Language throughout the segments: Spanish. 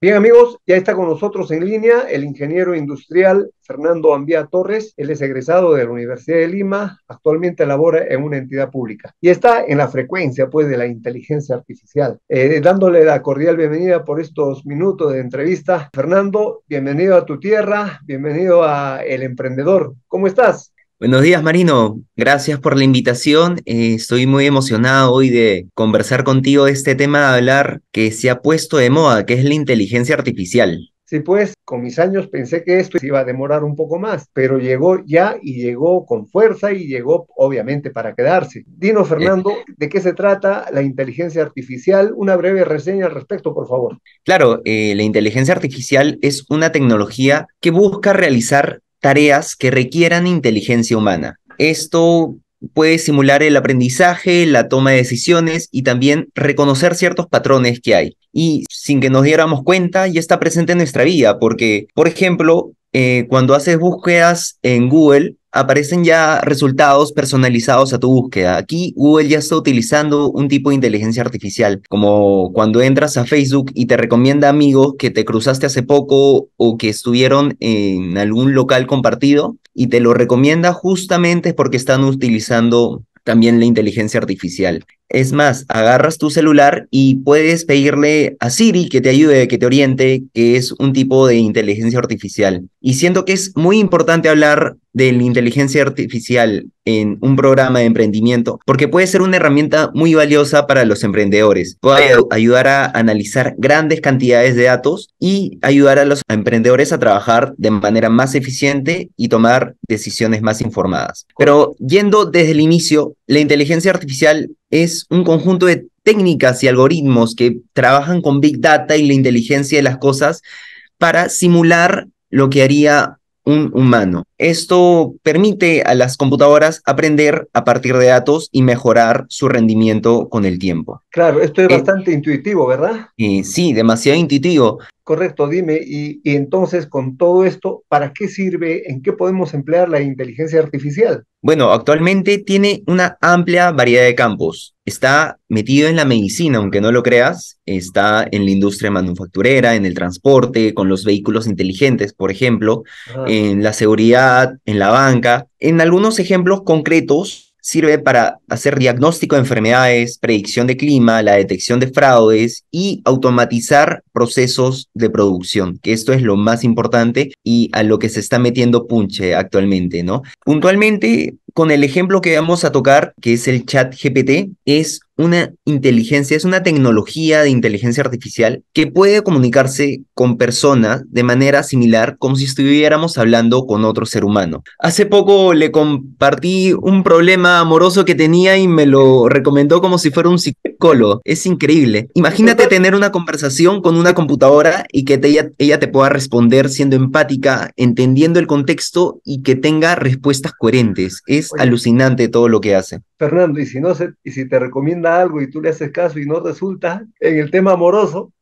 Bien amigos, ya está con nosotros en línea el ingeniero industrial Fernando Ambía Torres. Él es egresado de la Universidad de Lima, actualmente labora en una entidad pública y está en la frecuencia pues de la inteligencia artificial. Eh, dándole la cordial bienvenida por estos minutos de entrevista. Fernando, bienvenido a tu tierra, bienvenido a El Emprendedor. ¿Cómo estás? Buenos días, Marino. Gracias por la invitación. Eh, estoy muy emocionado hoy de conversar contigo de este tema de hablar que se ha puesto de moda, que es la inteligencia artificial. Sí, pues con mis años pensé que esto iba a demorar un poco más, pero llegó ya y llegó con fuerza y llegó obviamente para quedarse. Dino Fernando, ¿de qué se trata la inteligencia artificial? Una breve reseña al respecto, por favor. Claro, eh, la inteligencia artificial es una tecnología que busca realizar tareas que requieran inteligencia humana. Esto puede simular el aprendizaje, la toma de decisiones y también reconocer ciertos patrones que hay. Y sin que nos diéramos cuenta, ya está presente en nuestra vida, porque, por ejemplo, eh, cuando haces búsquedas en Google, aparecen ya resultados personalizados a tu búsqueda. Aquí Google ya está utilizando un tipo de inteligencia artificial, como cuando entras a Facebook y te recomienda amigos que te cruzaste hace poco o que estuvieron en algún local compartido y te lo recomienda justamente porque están utilizando también la inteligencia artificial. Es más, agarras tu celular y puedes pedirle a Siri que te ayude, que te oriente, que es un tipo de inteligencia artificial. Y siento que es muy importante hablar de la inteligencia artificial en un programa de emprendimiento, porque puede ser una herramienta muy valiosa para los emprendedores. Puede ayudar a analizar grandes cantidades de datos y ayudar a los emprendedores a trabajar de manera más eficiente y tomar decisiones más informadas. Pero yendo desde el inicio, la inteligencia artificial es un conjunto de técnicas y algoritmos que trabajan con Big Data y la inteligencia de las cosas para simular lo que haría un humano. Esto permite a las computadoras aprender a partir de datos y mejorar su rendimiento con el tiempo. Claro, esto es eh, bastante intuitivo, ¿verdad? Eh, sí, demasiado intuitivo. Correcto, dime, y entonces con todo esto, ¿para qué sirve, en qué podemos emplear la inteligencia artificial? Bueno, actualmente tiene una amplia variedad de campos. Está metido en la medicina, aunque no lo creas. Está en la industria manufacturera, en el transporte, con los vehículos inteligentes, por ejemplo, ah. en la seguridad, en la banca. En algunos ejemplos concretos, sirve para hacer diagnóstico de enfermedades, predicción de clima, la detección de fraudes y automatizar procesos de producción, que esto es lo más importante y a lo que se está metiendo Punche actualmente, ¿no? Puntualmente, con el ejemplo que vamos a tocar, que es el chat GPT, es una inteligencia, es una tecnología de inteligencia artificial que puede comunicarse con personas de manera similar como si estuviéramos hablando con otro ser humano. Hace poco le compartí un problema amoroso que tenía y me lo recomendó como si fuera un psicólogo. Es increíble. Imagínate tener una conversación con una computadora y que ella te pueda responder siendo empática, entendiendo el contexto y que tenga respuestas coherentes. Es alucinante todo lo que hace. Fernando, y si no se, y si te recomienda algo y tú le haces caso y no resulta en el tema amoroso.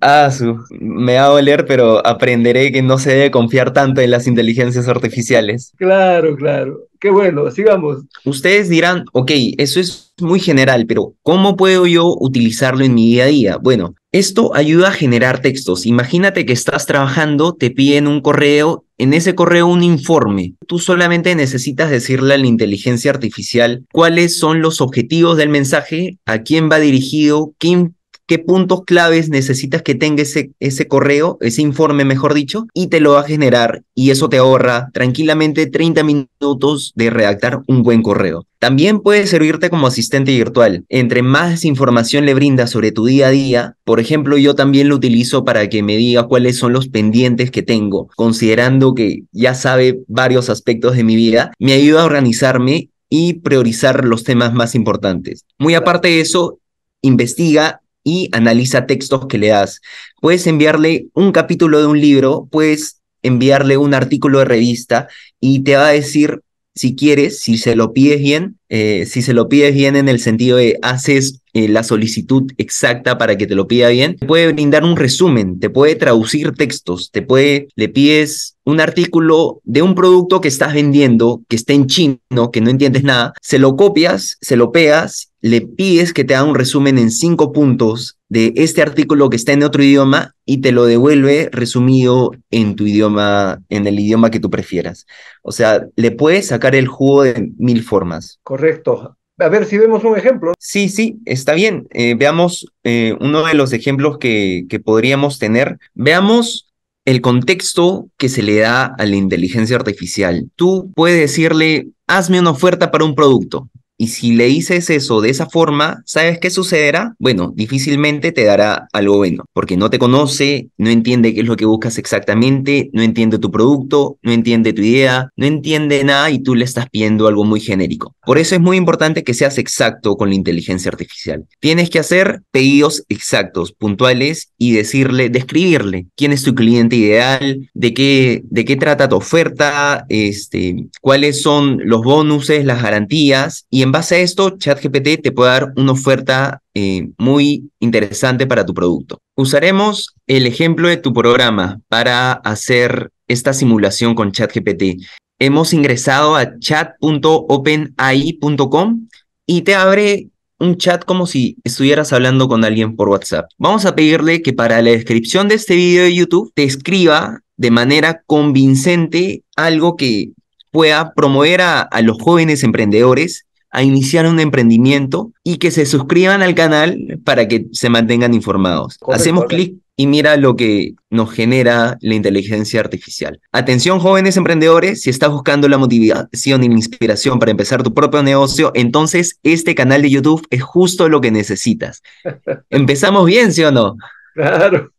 Ah, me va a doler, pero aprenderé que no se debe confiar tanto en las inteligencias artificiales. Claro, claro. Qué bueno, sigamos. Ustedes dirán, ok, eso es muy general, pero ¿cómo puedo yo utilizarlo en mi día a día? Bueno, esto ayuda a generar textos. Imagínate que estás trabajando, te piden un correo en ese correo un informe. Tú solamente necesitas decirle a la inteligencia artificial cuáles son los objetivos del mensaje, a quién va dirigido, qué qué puntos claves necesitas que tenga ese, ese correo, ese informe, mejor dicho, y te lo va a generar y eso te ahorra tranquilamente 30 minutos de redactar un buen correo. También puede servirte como asistente virtual. Entre más información le brindas sobre tu día a día, por ejemplo, yo también lo utilizo para que me diga cuáles son los pendientes que tengo, considerando que ya sabe varios aspectos de mi vida, me ayuda a organizarme y priorizar los temas más importantes. Muy aparte de eso, investiga y analiza textos que le das. Puedes enviarle un capítulo de un libro, puedes enviarle un artículo de revista y te va a decir si quieres, si se lo pides bien, eh, si se lo pides bien en el sentido de haces eh, la solicitud exacta para que te lo pida bien, te puede brindar un resumen, te puede traducir textos, te puede, le pides un artículo de un producto que estás vendiendo, que está en chino, que no entiendes nada, se lo copias, se lo pegas, le pides que te haga un resumen en cinco puntos de este artículo que está en otro idioma y te lo devuelve resumido en tu idioma, en el idioma que tú prefieras. O sea, le puedes sacar el jugo de mil formas. Correcto. A ver si vemos un ejemplo. Sí, sí, está bien. Eh, veamos eh, uno de los ejemplos que, que podríamos tener. Veamos el contexto que se le da a la inteligencia artificial. Tú puedes decirle, hazme una oferta para un producto y si le dices eso de esa forma, ¿sabes qué sucederá? Bueno, difícilmente te dará algo bueno, porque no te conoce, no entiende qué es lo que buscas exactamente, no entiende tu producto, no entiende tu idea, no entiende nada y tú le estás pidiendo algo muy genérico. Por eso es muy importante que seas exacto con la inteligencia artificial. Tienes que hacer pedidos exactos, puntuales y decirle, describirle quién es tu cliente ideal, de qué, de qué trata tu oferta, este, cuáles son los bonuses, las garantías y en en base a esto, ChatGPT te puede dar una oferta eh, muy interesante para tu producto. Usaremos el ejemplo de tu programa para hacer esta simulación con ChatGPT. Hemos ingresado a chat.openai.com y te abre un chat como si estuvieras hablando con alguien por WhatsApp. Vamos a pedirle que para la descripción de este video de YouTube te escriba de manera convincente algo que pueda promover a los jóvenes emprendedores a iniciar un emprendimiento y que se suscriban al canal para que se mantengan informados. Hacemos clic y mira lo que nos genera la inteligencia artificial. Atención jóvenes emprendedores, si estás buscando la motivación y la inspiración para empezar tu propio negocio, entonces este canal de YouTube es justo lo que necesitas. Empezamos bien, ¿sí o no? Claro.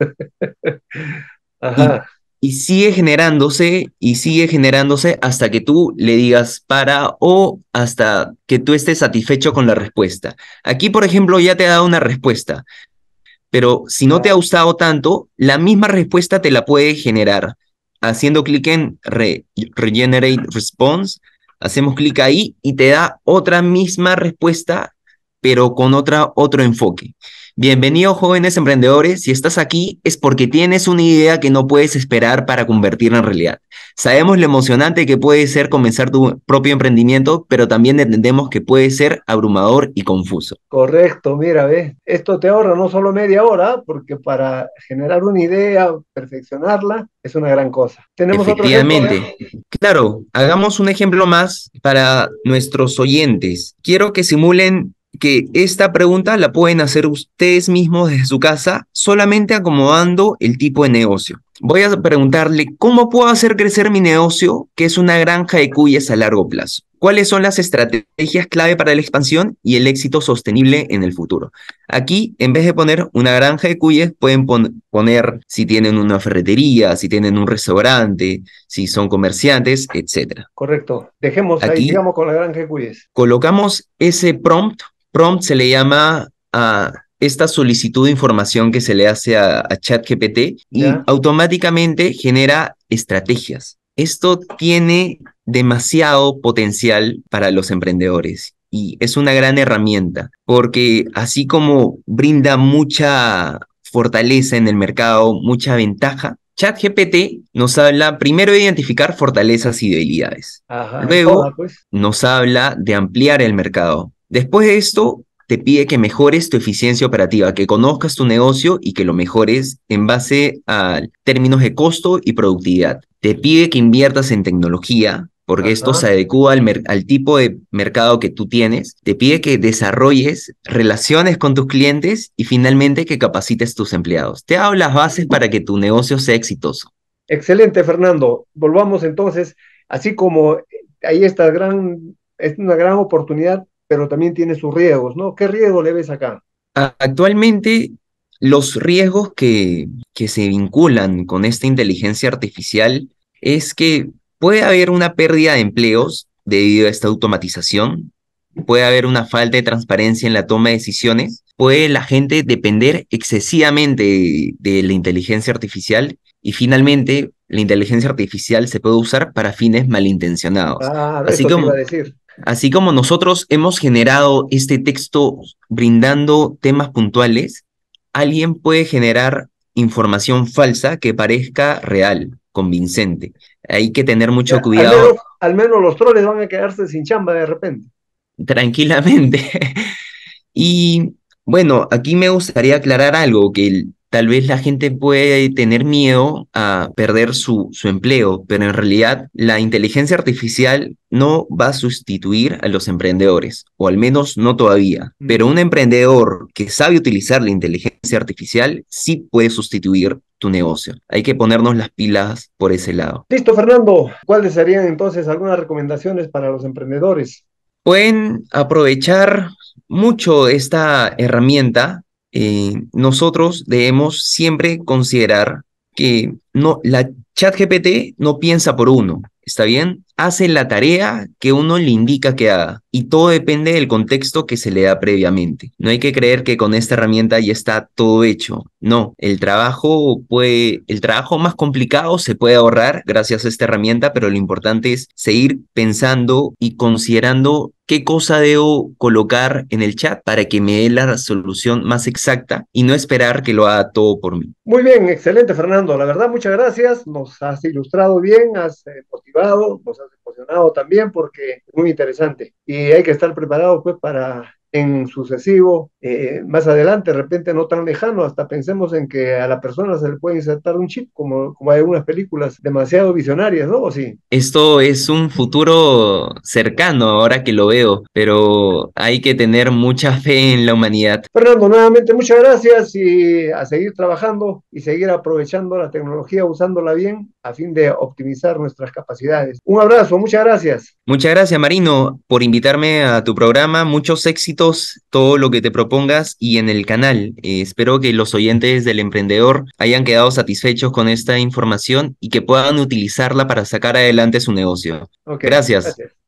Ajá y sigue generándose y sigue generándose hasta que tú le digas para o hasta que tú estés satisfecho con la respuesta. Aquí, por ejemplo, ya te ha dado una respuesta, pero si no te ha gustado tanto, la misma respuesta te la puede generar. Haciendo clic en Regenerate Response, hacemos clic ahí y te da otra misma respuesta, pero con otra, otro enfoque. Bienvenidos jóvenes emprendedores, si estás aquí es porque tienes una idea que no puedes esperar para convertirla en realidad. Sabemos lo emocionante que puede ser comenzar tu propio emprendimiento, pero también entendemos que puede ser abrumador y confuso. Correcto, mira, ves, esto te ahorra no solo media hora, porque para generar una idea, perfeccionarla, es una gran cosa. ¿Tenemos ¿eh? Efectivamente. claro, hagamos un ejemplo más para nuestros oyentes. Quiero que simulen que esta pregunta la pueden hacer ustedes mismos desde su casa solamente acomodando el tipo de negocio. Voy a preguntarle, ¿cómo puedo hacer crecer mi negocio que es una granja de cuyes a largo plazo? ¿Cuáles son las estrategias clave para la expansión y el éxito sostenible en el futuro? Aquí, en vez de poner una granja de cuyes, pueden poner si tienen una ferretería, si tienen un restaurante, si son comerciantes, etc. Correcto. Dejemos Aquí, ahí, digamos, con la granja de cuyes. Colocamos ese prompt Prompt se le llama a esta solicitud de información que se le hace a, ChatGPT y automáticamente genera estrategias. Esto tiene demasiado potencial para los emprendedores y es una gran herramienta porque así como brinda mucha fortaleza en el mercado, mucha ventaja, ChatGPT nos habla primero de identificar fortalezas y debilidades. Luego pues. nos habla de ampliar el mercado, Después de esto, te pide que mejores tu eficiencia operativa, que conozcas tu negocio y que lo mejores en base a términos de costo y productividad. Te pide que inviertas en tecnología, porque esto se adecua al, tipo de mercado que tú tienes. Te pide que desarrolles relaciones con tus clientes y finalmente que capacites tus empleados. Te hago las bases para que tu negocio sea exitoso. Excelente, Fernando. Volvamos entonces, así como eh, ahí está gran, una gran oportunidad pero también tiene sus riesgos, ¿no? ¿Qué riesgo le ves acá? Actualmente, los riesgos que, que se vinculan con esta inteligencia artificial es que puede haber una pérdida de empleos debido a esta automatización, puede haber una falta de transparencia en la toma de decisiones, puede la gente depender excesivamente de, la inteligencia artificial y finalmente la inteligencia artificial se puede usar para fines malintencionados. Ah, así como, iba a decir. Así como nosotros hemos generado este texto brindando temas puntuales, alguien puede generar información falsa que parezca real, convincente. Hay que tener mucho cuidado. Al menos, al menos, los troles van a quedarse sin chamba de repente. Tranquilamente. y bueno, aquí me gustaría aclarar algo, que el, tal vez la gente puede tener miedo a perder su, su, empleo, pero en realidad la inteligencia artificial no va a sustituir a los emprendedores, o al menos no todavía. Pero un emprendedor que sabe utilizar la inteligencia artificial sí puede sustituir tu negocio. Hay que ponernos las pilas por ese lado. Listo, Fernando. ¿Cuáles serían entonces algunas recomendaciones para los emprendedores? Pueden aprovechar mucho esta herramienta eh, nosotros debemos siempre considerar que no, la ChatGPT no piensa por uno, ¿está bien? hace la tarea que uno le indica que haga y todo depende del contexto que se le da previamente. No hay que creer que con esta herramienta ya está todo hecho. No, el trabajo puede, el trabajo más complicado se puede ahorrar gracias a esta herramienta, pero lo importante es seguir pensando y considerando qué cosa debo colocar en el chat para que me dé la solución más exacta y no esperar que lo haga todo por mí. Muy bien, excelente Fernando. La verdad, muchas gracias. Nos has ilustrado bien, has eh, motivado, nos has emocionado también porque es muy interesante y hay que estar preparado pues para en sucesivo, eh, más adelante, de repente no tan lejano, hasta pensemos en que a la persona se le puede insertar un chip, como, como hay algunas películas demasiado visionarias, ¿no? Esto es un futuro cercano ahora que lo veo, pero hay que tener mucha fe en la humanidad. Fernando, nuevamente muchas gracias y a seguir trabajando y seguir aprovechando la tecnología, usándola bien a fin de optimizar nuestras capacidades. Un abrazo, muchas gracias. Muchas gracias, Marino, por invitarme a tu programa. Muchos éxitos, todo lo que te propongas y en el canal. Eh, espero que los oyentes del emprendedor hayan quedado satisfechos con esta información y que puedan utilizarla para sacar adelante su negocio. gracias.